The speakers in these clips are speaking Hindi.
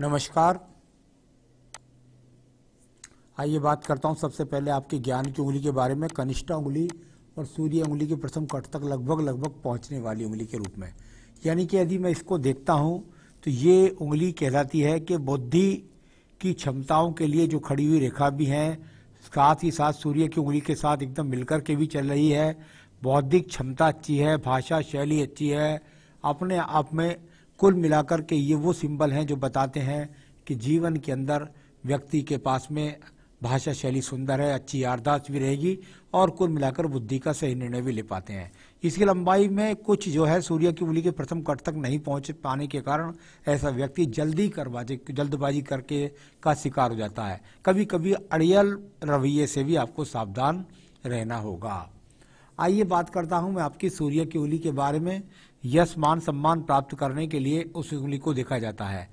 नमस्कार आइए बात करता हूँ सबसे पहले आपके ज्ञान की उंगली के बारे में कनिष्ठा उंगली और सूर्य उंगली के प्रथम कट तक लगभग लगभग पहुँचने वाली उंगली के रूप में यानी कि यदि मैं इसको देखता हूँ तो ये उंगली कहलाती है कि बुद्धि की क्षमताओं के लिए जो खड़ी हुई रेखा भी हैं साथ ही साथ सूर्य की उंगली के साथ एकदम मिलकर के भी चल रही है बौद्धिक क्षमता अच्छी है भाषा शैली अच्छी है अपने आप में कुल मिलाकर के ये वो सिंबल हैं जो बताते हैं कि जीवन के अंदर व्यक्ति के पास में भाषा शैली सुंदर है अच्छी यादाश्त भी रहेगी और कुल मिलाकर बुद्धि का सही निर्णय भी ले पाते हैं इसकी लंबाई में कुछ जो है सूर्य की उंगली के प्रथम कट तक नहीं पहुंच पाने के कारण ऐसा व्यक्ति जल्दी करवाजी जल्दबाजी करके का शिकार हो जाता है कभी कभी अड़ियल रवैये से भी आपको सावधान रहना होगा आइए बात करता हूं मैं आपकी सूर्य की उंगली के बारे में यश मान सम्मान प्राप्त करने के लिए उस उंगली को देखा जाता है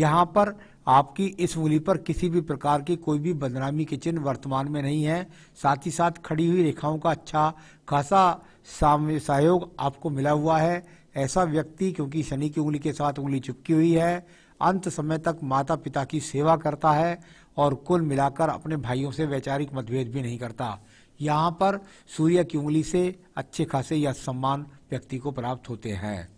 यहाँ पर आपकी इस उंगली पर किसी भी प्रकार की कोई भी बदनामी के चिन्ह वर्तमान में नहीं है साथ ही साथ खड़ी हुई रेखाओं का अच्छा खासा सहयोग आपको मिला हुआ है ऐसा व्यक्ति क्योंकि शनि की उंगली के साथ उंगली चुपकी हुई है अंत समय तक माता पिता की सेवा करता है और कुल मिलाकर अपने भाइयों से वैचारिक मतभेद भी नहीं करता यहाँ पर सूर्य की उंगली से अच्छे खासे यह सम्मान व्यक्ति को प्राप्त होते हैं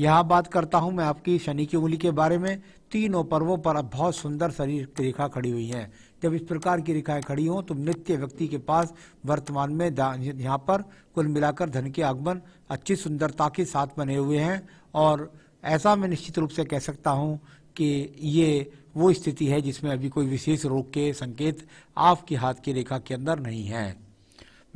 यहाँ बात करता हूँ मैं आपकी शनि की उंगली के बारे में तीनों पर्वों पर अब बहुत सुंदर शरीर की रेखा खड़ी हुई है जब इस प्रकार की रेखाएं खड़ी हों तो नित्य व्यक्ति के पास वर्तमान में यहाँ पर कुल मिलाकर धन के आगमन अच्छी सुंदरता के साथ बने हुए हैं और ऐसा मैं निश्चित रूप से कह सकता हूँ कि ये वो स्थिति है जिसमें अभी कोई विशेष रोग के संकेत आपकी हाथ की रेखा के अंदर नहीं है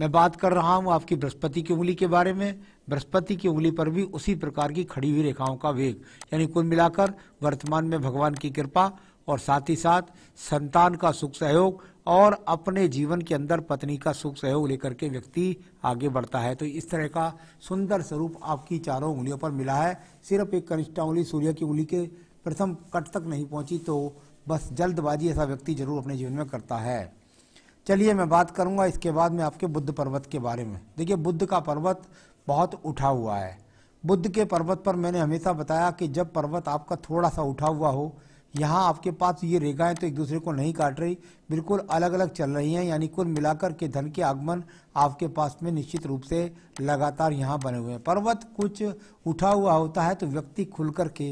मैं बात कर रहा हूं आपकी बृहस्पति की उंगली के बारे में बृहस्पति की उंगली पर भी उसी प्रकार की खड़ी हुई रेखाओं का वेग यानी कुल मिलाकर वर्तमान में भगवान की कृपा और साथ ही साथ संतान का सुख सहयोग और अपने जीवन के अंदर पत्नी का सुख सहयोग लेकर के व्यक्ति आगे बढ़ता है तो इस तरह का सुंदर स्वरूप आपकी चारों उंगलियों पर मिला है सिर्फ एक कनिष्ठा उंगली सूर्य की उंगली के प्रथम कट तक नहीं पहुंची तो बस जल्दबाजी ऐसा व्यक्ति जरूर अपने जीवन में करता है चलिए मैं बात करूंगा इसके बाद में आपके बुद्ध पर्वत के बारे में देखिए बुद्ध का पर्वत बहुत उठा हुआ है बुद्ध के पर्वत पर मैंने हमेशा बताया कि जब पर्वत आपका थोड़ा सा उठा हुआ हो यहाँ आपके पास ये रेखाएं तो एक दूसरे को नहीं काट रही बिल्कुल अलग अलग चल रही हैं यानी कुल मिलाकर के धन के आगमन आपके पास में निश्चित रूप से लगातार यहाँ बने हुए हैं पर्वत कुछ उठा हुआ होता है तो व्यक्ति खुल कर के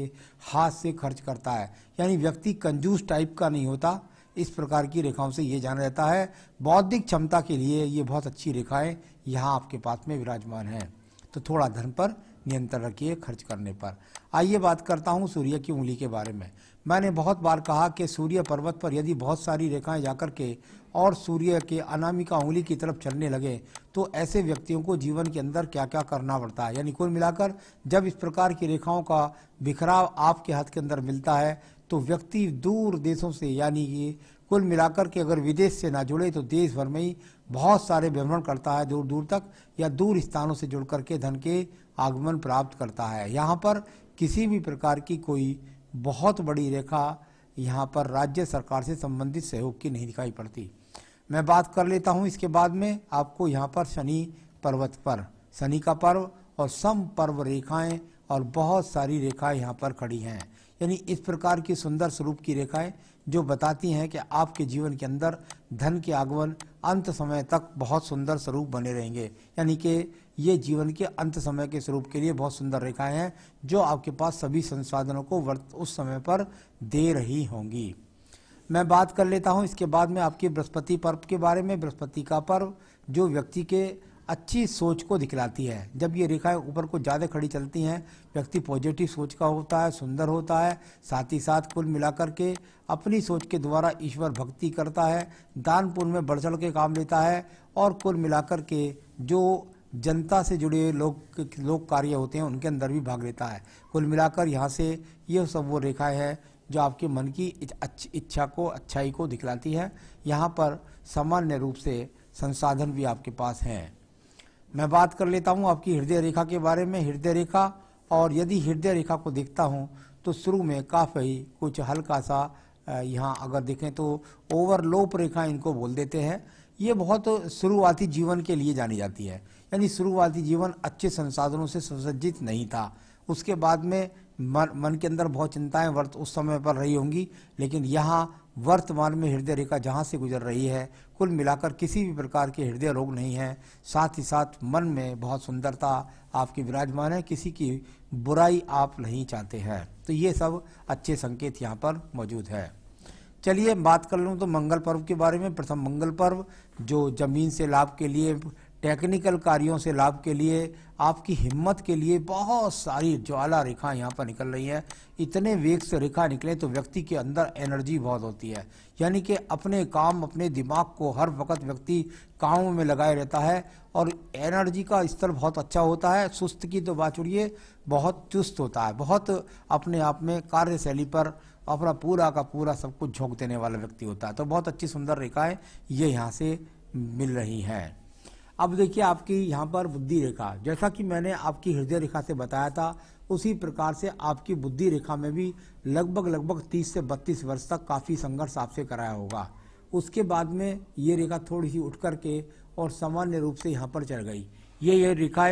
हाथ से खर्च करता है यानी व्यक्ति कंजूस टाइप का नहीं होता इस प्रकार की रेखाओं से ये जाना जाता है बौद्धिक क्षमता के लिए ये बहुत अच्छी रेखाएं यहाँ आपके पास में विराजमान हैं तो थोड़ा धन पर नियंत्रण रखिए खर्च करने पर आइए बात करता हूँ सूर्य की उंगली के बारे में मैंने बहुत बार कहा कि सूर्य पर्वत पर यदि बहुत सारी रेखाएं जाकर के और सूर्य के अनामिका उंगली की तरफ चलने लगे तो ऐसे व्यक्तियों को जीवन के अंदर क्या क्या करना पड़ता है यानी कुल मिलाकर जब इस प्रकार की रेखाओं का बिखराव आपके हाथ के अंदर मिलता है तो व्यक्ति दूर देशों से यानी कि कुल मिलाकर के अगर विदेश से ना जुड़े तो देश भर में ही बहुत सारे भ्रमण करता है दूर दूर तक या दूर स्थानों से जुड़ करके धन के आगमन प्राप्त करता है यहाँ पर किसी भी प्रकार की कोई बहुत बड़ी रेखा यहाँ पर राज्य सरकार से संबंधित सहयोग की नहीं दिखाई पड़ती मैं बात कर लेता हूँ इसके बाद में आपको यहाँ पर शनि पर्वत पर शनि का पर्व और सम पर्व रेखाएं और बहुत सारी रेखाएं यहाँ पर खड़ी हैं यानी इस प्रकार की सुंदर स्वरूप की रेखाएं जो बताती हैं कि आपके जीवन के अंदर धन के आगमन अंत समय तक बहुत सुंदर स्वरूप बने रहेंगे यानी कि ये जीवन के अंत समय के स्वरूप के लिए बहुत सुंदर रेखाएं हैं जो आपके पास सभी संसाधनों को वर्त उस समय पर दे रही होंगी मैं बात कर लेता हूँ इसके बाद में आपके बृहस्पति पर्व के बारे में बृहस्पति का पर्व जो व्यक्ति के अच्छी सोच को दिखलाती है जब ये रेखाएं ऊपर को ज़्यादा खड़ी चलती हैं व्यक्ति पॉजिटिव सोच का होता है सुंदर होता है साथ ही साथ कुल मिलाकर के अपनी सोच के द्वारा ईश्वर भक्ति करता है दान पुण्य में बढ़ चढ़ के काम लेता है और कुल मिलाकर के जो जनता से जुड़े लोग लोक कार्य होते हैं उनके अंदर भी भाग लेता है कुल मिलाकर यहाँ से ये सब वो रेखाएँ हैं जो आपके मन की इच्छा को अच्छाई को दिखलाती है यहाँ पर सामान्य रूप से संसाधन भी आपके पास हैं मैं बात कर लेता हूँ आपकी हृदय रेखा के बारे में हृदय रेखा और यदि हृदय रेखा को देखता हूँ तो शुरू में काफ़ी कुछ हल्का सा यहाँ अगर देखें तो ओवरलोप रेखा इनको बोल देते हैं ये बहुत शुरुआती जीवन के लिए जानी जाती है यानी शुरुआती जीवन अच्छे संसाधनों से सुसज्जित नहीं था उसके बाद में मन मन के अंदर बहुत चिंताएं वर्त उस समय पर रही होंगी लेकिन यहाँ वर्तमान में हृदय रेखा जहाँ से गुजर रही है कुल मिलाकर किसी भी प्रकार के हृदय रोग नहीं है साथ ही साथ मन में बहुत सुंदरता आपकी विराजमान है किसी की बुराई आप नहीं चाहते हैं तो ये सब अच्छे संकेत यहाँ पर मौजूद है चलिए बात कर लूँ तो मंगल पर्व के बारे में प्रथम मंगल पर्व जो जमीन से लाभ के लिए टेक्निकल कार्यों से लाभ के लिए आपकी हिम्मत के लिए बहुत सारी ज्वाला रेखा यहाँ पर निकल रही हैं इतने वेग से रेखा निकले तो व्यक्ति के अंदर एनर्जी बहुत होती है यानी कि अपने काम अपने दिमाग को हर वक्त व्यक्ति कामों में लगाए रहता है और एनर्जी का स्तर बहुत अच्छा होता है सुस्त की तो बात छोड़िए बहुत चुस्त होता है बहुत अपने आप में कार्यशैली पर अपना पूरा का पूरा सब कुछ झोंक देने वाला व्यक्ति होता है तो बहुत अच्छी सुंदर रेखाएँ ये यहाँ से मिल रही हैं अब देखिए आपकी यहाँ पर बुद्धि रेखा जैसा कि मैंने आपकी हृदय रेखा से बताया था उसी प्रकार से आपकी बुद्धि रेखा में भी लगभग लगभग 30 से 32 वर्ष तक काफ़ी संघर्ष आपसे कराया होगा उसके बाद में ये रेखा थोड़ी सी उठ कर के और सामान्य रूप से यहाँ पर चढ़ गई ये ये रेखा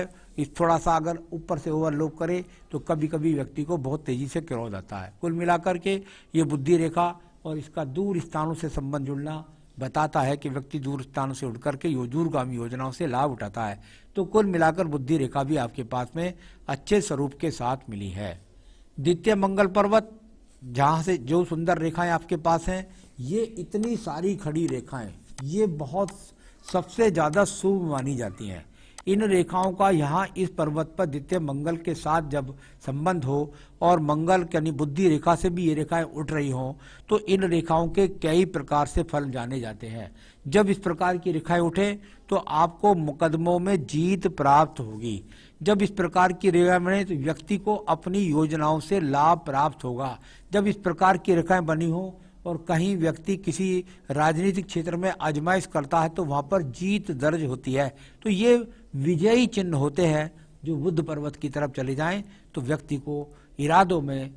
थोड़ा सा अगर ऊपर से ओवरलोक करे तो कभी कभी व्यक्ति को बहुत तेज़ी से क्रोध आता है कुल मिलाकर के ये बुद्धि रेखा और इसका दूर स्थानों से संबंध जुड़ना बताता है कि व्यक्ति दूर स्थानों से उठ करके दूरगामी योजनाओं से लाभ उठाता है तो कुल मिलाकर बुद्धि रेखा भी आपके पास में अच्छे स्वरूप के साथ मिली है द्वितीय मंगल पर्वत जहाँ से जो सुंदर रेखाएं आपके पास हैं ये इतनी सारी खड़ी रेखाएं ये बहुत सबसे ज़्यादा शुभ मानी जाती हैं इन रेखाओं का यहाँ इस पर्वत पर द्वितीय मंगल के साथ जब संबंध हो और मंगल यानी बुद्धि रेखा से भी ये रेखाएं उठ रही हों तो इन रेखाओं के कई प्रकार से फल जाने जाते हैं जब इस प्रकार की रेखाएं उठें तो आपको मुकदमों में जीत प्राप्त होगी जब इस प्रकार की रेखाएं बने तो व्यक्ति को अपनी योजनाओं से लाभ प्राप्त होगा जब इस प्रकार की रेखाएं बनी हों और कहीं व्यक्ति किसी राजनीतिक क्षेत्र में आजमाइश करता है तो वहाँ पर जीत दर्ज होती है तो ये विजयी चिन्ह होते हैं जो बुद्ध पर्वत की तरफ चले जाएं तो व्यक्ति को इरादों में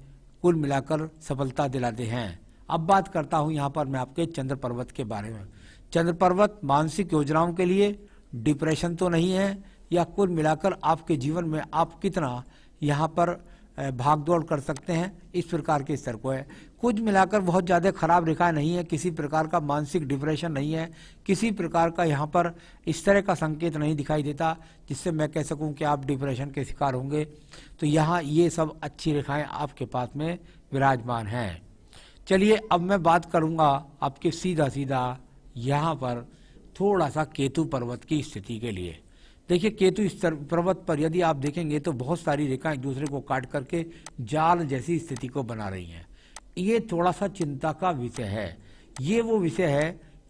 कुल मिलाकर सफलता दिलाते हैं अब बात करता हूं यहाँ पर मैं आपके चंद्र पर्वत के बारे में चंद्र पर्वत मानसिक योजनाओं के लिए डिप्रेशन तो नहीं है या कुल मिलाकर आपके जीवन में आप कितना यहाँ पर भागदौड़ कर सकते हैं इस प्रकार के स्तर को है कुछ मिलाकर बहुत ज़्यादा ख़राब रेखा नहीं है किसी प्रकार का मानसिक डिप्रेशन नहीं है किसी प्रकार का यहाँ पर इस तरह का संकेत नहीं दिखाई देता जिससे मैं कह सकूँ कि आप डिप्रेशन के शिकार होंगे तो यहाँ ये सब अच्छी रेखाएँ आपके पास में विराजमान हैं चलिए अब मैं बात करूँगा आपके सीधा सीधा यहाँ पर थोड़ा सा केतु पर्वत की स्थिति के लिए देखिए केतु इस पर्वत पर यदि आप देखेंगे तो बहुत सारी रेखा एक दूसरे को काट करके जाल जैसी स्थिति को बना रही हैं ये थोड़ा सा चिंता का विषय है ये वो विषय है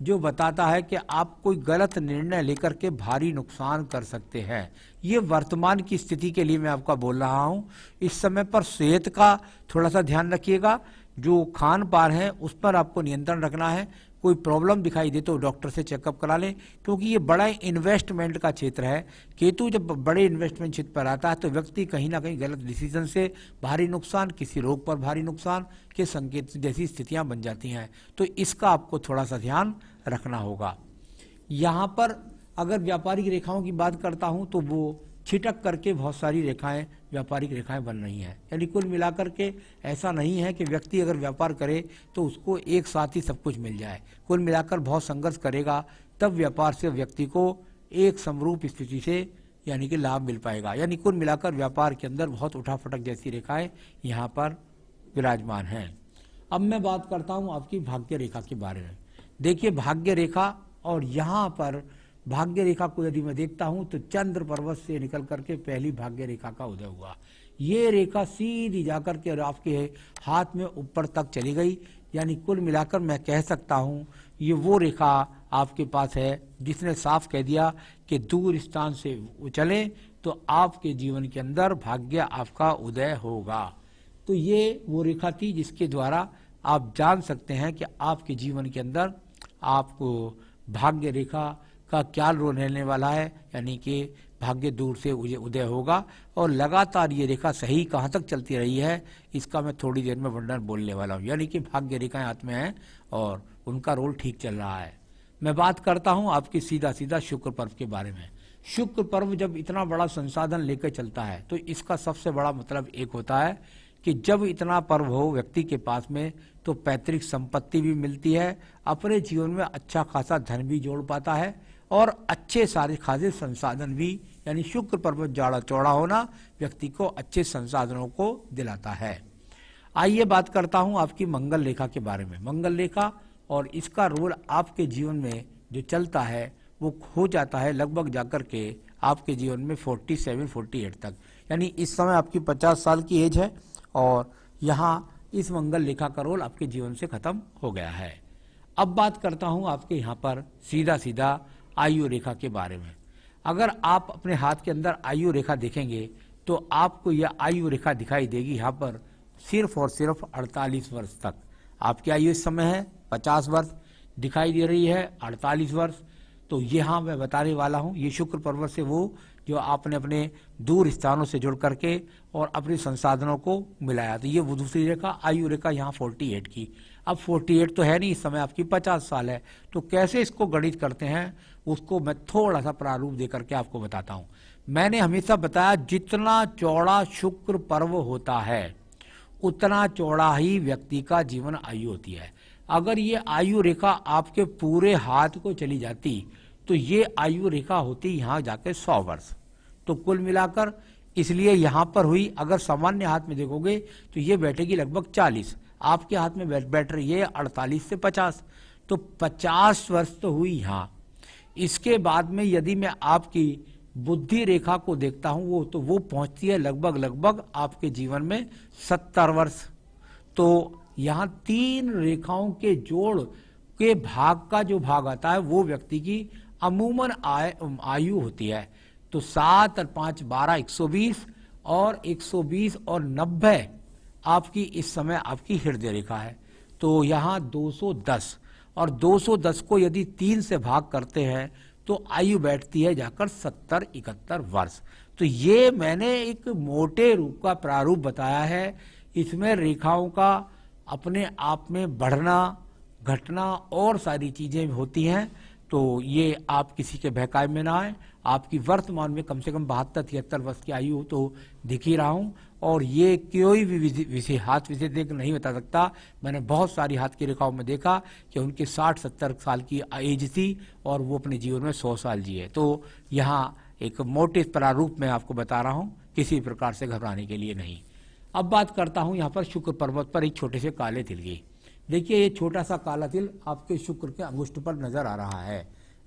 जो बताता है कि आप कोई गलत निर्णय लेकर के भारी नुकसान कर सकते हैं ये वर्तमान की स्थिति के लिए मैं आपका बोल रहा हूँ इस समय पर सेहत का थोड़ा सा ध्यान रखिएगा जो खान पान है उस पर आपको नियंत्रण रखना है कोई प्रॉब्लम दिखाई दे तो डॉक्टर से चेकअप करा लें क्योंकि ये बड़ा इन्वेस्टमेंट का क्षेत्र है केतु जब बड़े इन्वेस्टमेंट क्षेत्र पर आता है तो व्यक्ति कहीं ना कहीं गलत डिसीजन से भारी नुकसान किसी रोग पर भारी नुकसान के संकेत जैसी स्थितियाँ बन जाती हैं तो इसका आपको थोड़ा सा ध्यान रखना होगा यहाँ पर अगर व्यापारिक रेखाओं की बात करता हूँ तो वो छिटक करके बहुत सारी रेखाएँ व्यापारिक रेखाएं बन रही हैं यानी कुल मिलाकर के ऐसा नहीं है कि व्यक्ति अगर व्यापार करे तो उसको एक साथ ही सब कुछ मिल जाए कुल मिलाकर बहुत संघर्ष करेगा तब व्यापार से व्यक्ति को एक समरूप स्थिति से यानी कि लाभ मिल पाएगा यानी कुल मिलाकर व्यापार के अंदर बहुत उठाफटक जैसी रेखाएं यहाँ पर विराजमान हैं अब मैं बात करता हूँ आपकी भाग्य रेखा के बारे में देखिए भाग्य रेखा और यहाँ पर भाग्य रेखा को यदि मैं देखता हूं तो चंद्र पर्वत से निकल करके पहली भाग्य रेखा का उदय हुआ ये रेखा सीधी जाकर के और आपके हाथ में ऊपर तक चली गई यानी कुल मिलाकर मैं कह सकता हूं ये वो रेखा आपके पास है जिसने साफ कह दिया कि दूर स्थान से उचले तो आपके जीवन के अंदर भाग्य आपका उदय होगा तो ये वो रेखा थी जिसके द्वारा आप जान सकते हैं कि आपके जीवन के अंदर आपको भाग्य रेखा का क्या रोल रहने वाला है यानी कि भाग्य दूर से उदय होगा और लगातार ये रेखा सही कहाँ तक चलती रही है इसका मैं थोड़ी देर में वर्णन बोलने वाला हूँ यानी कि भाग्य रेखाएं हाथ में हैं और उनका रोल ठीक चल रहा है मैं बात करता हूँ आपकी सीधा सीधा शुक्र पर्व के बारे में शुक्र पर्व जब इतना बड़ा संसाधन लेकर चलता है तो इसका सबसे बड़ा मतलब एक होता है कि जब इतना पर्व हो व्यक्ति के पास में तो पैतृक संपत्ति भी मिलती है अपने जीवन में अच्छा खासा धन भी जोड़ पाता है और अच्छे सारे खासे संसाधन भी यानी शुक्र पर्वत जाड़ा चौड़ा होना व्यक्ति को अच्छे संसाधनों को दिलाता है आइए बात करता हूँ आपकी मंगल रेखा के बारे में मंगल रेखा और इसका रोल आपके जीवन में जो चलता है वो हो जाता है लगभग जाकर के आपके जीवन में 47, 48 तक यानी इस समय आपकी 50 साल की एज है और यहाँ इस मंगल रेखा का रोल आपके जीवन से खत्म हो गया है अब बात करता हूँ आपके यहाँ पर सीधा सीधा आयु रेखा के बारे में अगर आप अपने हाथ के अंदर आयु रेखा देखेंगे तो आपको यह आयु रेखा दिखाई देगी यहाँ पर सिर्फ और सिर्फ 48 वर्ष तक आपकी आयु इस समय है 50 वर्ष दिखाई दे रही है 48 वर्ष तो यहाँ मैं बताने वाला हूँ ये शुक्र पर्वत से वो जो आपने अपने दूर स्थानों से जुड़ करके और अपने संसाधनों को मिलाया तो ये दूसरी रेखा आयु रेखा यहाँ फोर्टी एट की अब फोर्टी एट तो है नहीं इस समय आपकी पचास साल है तो कैसे इसको गणित करते हैं उसको मैं थोड़ा सा प्रारूप दे करके आपको बताता हूँ मैंने हमेशा बताया जितना चौड़ा शुक्र पर्व होता है उतना चौड़ा ही व्यक्ति का जीवन आयु होती है अगर ये आयु रेखा आपके पूरे हाथ को चली जाती तो ये आयु रेखा होती यहाँ जाके सौ वर्ष तो कुल मिलाकर इसलिए यहां पर हुई अगर सामान्य हाथ में देखोगे तो ये बैठेगी लगभग चालीस आपके हाथ में बैठ बैठ रही है अड़तालीस से पचास तो पचास वर्ष तो हुई यहां इसके बाद में यदि मैं आपकी बुद्धि रेखा को देखता हूं वो तो वो पहुंचती है लगभग लगभग आपके जीवन में सत्तर वर्ष तो यहां तीन रेखाओं के जोड़ के भाग का जो भाग आता है वो व्यक्ति की अमूमन आय आयु होती है तो सात और पांच बारह एक सौ बीस और एक सौ बीस और नब्बे आपकी इस समय आपकी हृदय रेखा है तो यहाँ दो सौ दस और दो सौ दस को यदि तीन से भाग करते हैं तो आयु बैठती है जाकर सत्तर इकहत्तर वर्ष तो ये मैंने एक मोटे रूप का प्रारूप बताया है इसमें रेखाओं का अपने आप में बढ़ना घटना और सारी चीज़ें होती हैं तो ये आप किसी के बहकाए में ना आए आपकी वर्तमान में कम से कम बहत्तर तिहत्तर वर्ष की आयु तो दिख ही रहा हूँ और ये कोई भी विषय हाथ विषय देख नहीं बता सकता मैंने बहुत सारी हाथ की रेखाओं में देखा कि उनके साठ सत्तर साल की एज थी और वो अपने जीवन में सौ साल जिए तो यहाँ एक मोटे प्रारूप में आपको बता रहा हूँ किसी प्रकार से घबराने के लिए नहीं अब बात करता हूँ यहाँ पर शुक्र पर्वत पर एक छोटे से काले तिल की देखिए ये छोटा सा काला तिल आपके शुक्र के अंगुष्ठ पर नज़र आ रहा है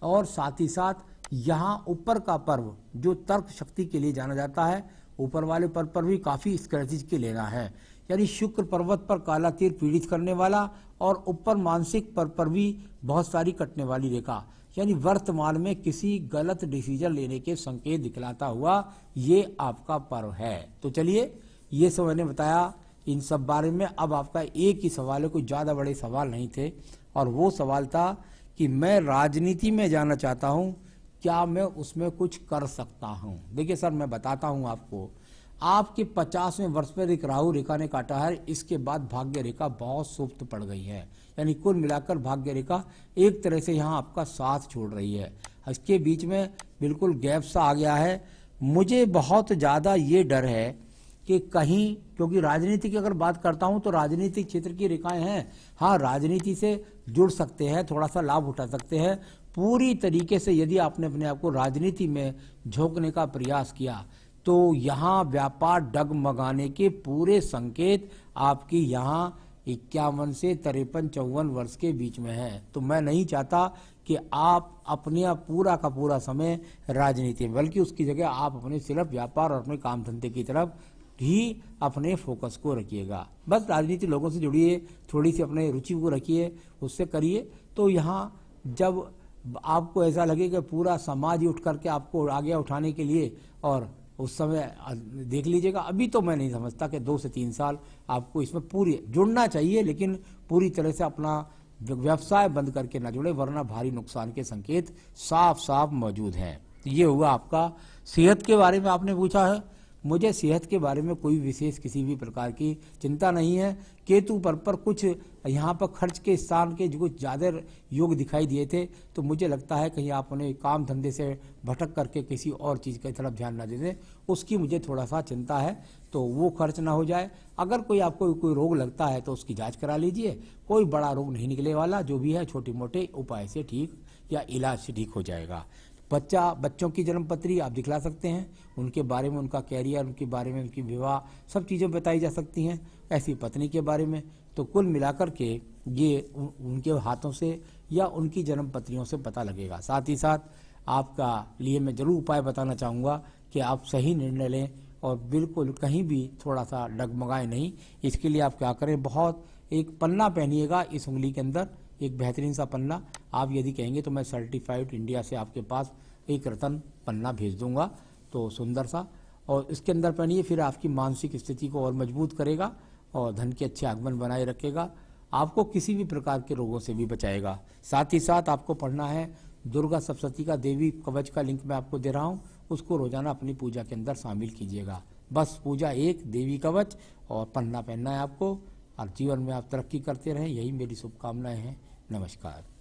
और साथ ही साथ यहाँ ऊपर का पर्व जो तर्क शक्ति के लिए जाना जाता है ऊपर वाले पर्व पर भी काफ़ी स्क्रैचेज के लेना है यानी शुक्र पर्वत पर काला तीर पीड़ित करने वाला और ऊपर मानसिक पर्व पर भी बहुत सारी कटने वाली रेखा यानी वर्तमान में किसी गलत डिसीजन लेने के संकेत दिखलाता हुआ ये आपका पर्व है तो चलिए ये सब मैंने बताया इन सब बारे में अब आपका एक ही सवाल है कोई ज़्यादा बड़े सवाल नहीं थे और वो सवाल था कि मैं राजनीति में जाना चाहता हूं क्या मैं उसमें कुछ कर सकता हूँ देखिए सर मैं बताता हूँ आपको आपके पचासवें वर्ष पर एक राहु रेखा ने काटा है इसके बाद भाग्य रेखा बहुत सुप्त पड़ गई है यानी कुल मिलाकर भाग्य रेखा एक तरह से यहाँ आपका साथ छोड़ रही है इसके बीच में बिल्कुल गैप सा आ गया है मुझे बहुत ज़्यादा ये डर है कि कहीं क्योंकि राजनीति की अगर बात करता हूं तो राजनीतिक क्षेत्र की रेखाएं हैं हाँ राजनीति से जुड़ सकते हैं थोड़ा सा लाभ उठा सकते हैं पूरी तरीके से यदि आपने अपने आप को राजनीति में झोंकने का प्रयास किया तो यहाँ व्यापार डगमगाने के पूरे संकेत आपकी यहाँ इक्यावन से तिरपन चौवन वर्ष के बीच में है तो मैं नहीं चाहता कि आप अपने पूरा का पूरा समय राजनीति में बल्कि उसकी जगह आप अपने सिर्फ व्यापार और अपने काम धंधे की तरफ ही अपने फोकस को रखिएगा बस राजनीति लोगों से जुड़िए थोड़ी सी अपने रुचि को रखिए उससे करिए तो यहाँ जब आपको ऐसा लगे कि पूरा समाज ही उठ करके आपको आगे उठाने के लिए और उस समय देख लीजिएगा अभी तो मैं नहीं समझता कि दो से तीन साल आपको इसमें पूरी जुड़ना चाहिए लेकिन पूरी तरह से अपना व्यवसाय बंद करके ना जुड़े वरना भारी नुकसान के संकेत साफ साफ मौजूद हैं ये हुआ आपका सेहत के बारे में आपने पूछा है मुझे सेहत के बारे में कोई विशेष किसी भी प्रकार की चिंता नहीं है केतु पर पर कुछ यहाँ पर खर्च के स्थान के कुछ ज़्यादा योग दिखाई दिए थे तो मुझे लगता है कहीं आप उन्हें काम धंधे से भटक करके किसी और चीज़ की तरफ ध्यान ना दे दें उसकी मुझे थोड़ा सा चिंता है तो वो खर्च ना हो जाए अगर कोई आपको कोई रोग लगता है तो उसकी जाँच करा लीजिए कोई बड़ा रोग नहीं निकले वाला जो भी है छोटे मोटे उपाय से ठीक या इलाज से ठीक हो जाएगा बच्चा बच्चों की जन्मपत्री आप दिखला सकते हैं उनके बारे में उनका कैरियर उनके बारे में उनकी विवाह सब चीज़ें बताई जा सकती हैं ऐसी पत्नी के बारे में तो कुल मिलाकर के ये उनके हाथों से या उनकी जन्म पत्रियों से पता लगेगा साथ ही साथ आपका लिए मैं ज़रूर उपाय बताना चाहूँगा कि आप सही निर्णय लें और बिल्कुल कहीं भी थोड़ा सा डगमगाए नहीं इसके लिए आप क्या करें बहुत एक पन्ना पहनिएगा इस उंगली के अंदर एक बेहतरीन सा पन्ना आप यदि कहेंगे तो मैं सर्टिफाइड इंडिया से आपके पास एक रतन पन्ना भेज दूंगा तो सुंदर सा और इसके अंदर पहनिए फिर आपकी मानसिक स्थिति को और मजबूत करेगा और धन के अच्छे आगमन बनाए रखेगा आपको किसी भी प्रकार के रोगों से भी बचाएगा साथ ही साथ आपको पढ़ना है दुर्गा सप्तती का देवी कवच का लिंक मैं आपको दे रहा हूँ उसको रोजाना अपनी पूजा के अंदर शामिल कीजिएगा बस पूजा एक देवी कवच और पन्ना पहनना है आपको और जीवन में आप तरक्की करते रहें यही मेरी शुभकामनाएं हैं नमस्कार